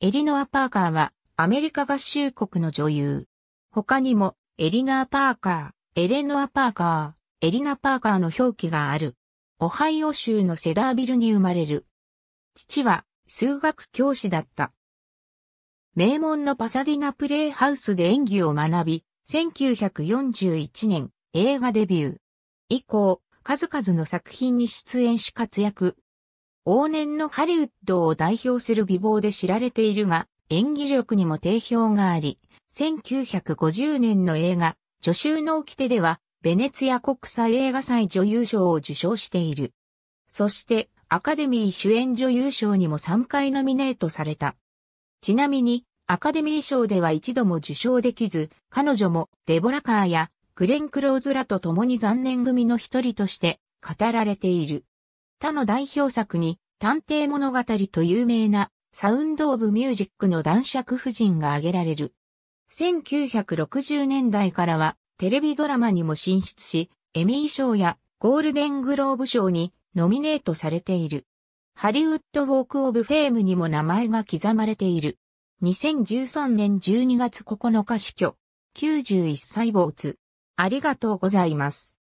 エリノア・パーカーはアメリカ合衆国の女優。他にもエリナー・パーカー、エレノア・パーカー、エリナ・パーカーの表記がある。オハイオ州のセダービルに生まれる。父は数学教師だった。名門のパサディナプレイハウスで演技を学び、1941年映画デビュー。以降、数々の作品に出演し活躍、往年のハリウッドを代表する美貌で知られているが、演技力にも定評があり、1950年の映画、助手の掟では、ベネツィア国際映画祭女優賞を受賞している。そして、アカデミー主演女優賞にも3回ノミネートされた。ちなみに、アカデミー賞では一度も受賞できず、彼女もデボラカーやクレン・クローズらと共に残念組の一人として語られている。他の代表作に、探偵物語と有名な、サウンド・オブ・ミュージックの男爵夫人が挙げられる。1960年代からは、テレビドラマにも進出し、エミー賞やゴールデングローブ賞にノミネートされている。ハリウッド・ウォーク・オブ・フェームにも名前が刻まれている。2013年12月9日死去。91歳没。ありがとうございます。